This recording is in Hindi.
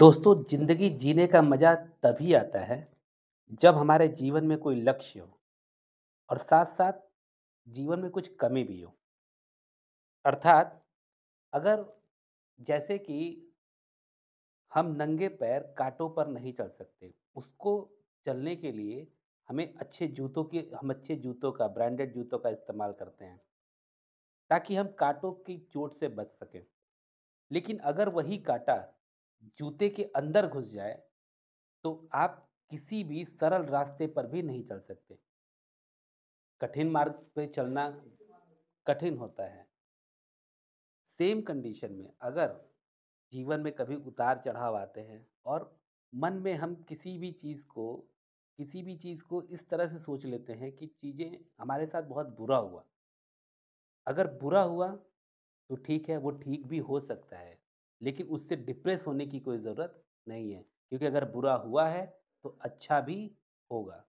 दोस्तों ज़िंदगी जीने का मज़ा तभी आता है जब हमारे जीवन में कोई लक्ष्य हो और साथ साथ जीवन में कुछ कमी भी हो अर्थात अगर जैसे कि हम नंगे पैर कांटों पर नहीं चल सकते उसको चलने के लिए हमें अच्छे जूतों की हम अच्छे जूतों का ब्रांडेड जूतों का इस्तेमाल करते हैं ताकि हम कांटों की चोट से बच सकें लेकिन अगर वही कांटा जूते के अंदर घुस जाए तो आप किसी भी सरल रास्ते पर भी नहीं चल सकते कठिन मार्ग पे चलना कठिन होता है सेम कंडीशन में अगर जीवन में कभी उतार चढ़ाव आते हैं और मन में हम किसी भी चीज़ को किसी भी चीज़ को इस तरह से सोच लेते हैं कि चीज़ें हमारे साथ बहुत बुरा हुआ अगर बुरा हुआ तो ठीक है वो ठीक भी हो सकता है लेकिन उससे डिप्रेस होने की कोई ज़रूरत नहीं है क्योंकि अगर बुरा हुआ है तो अच्छा भी होगा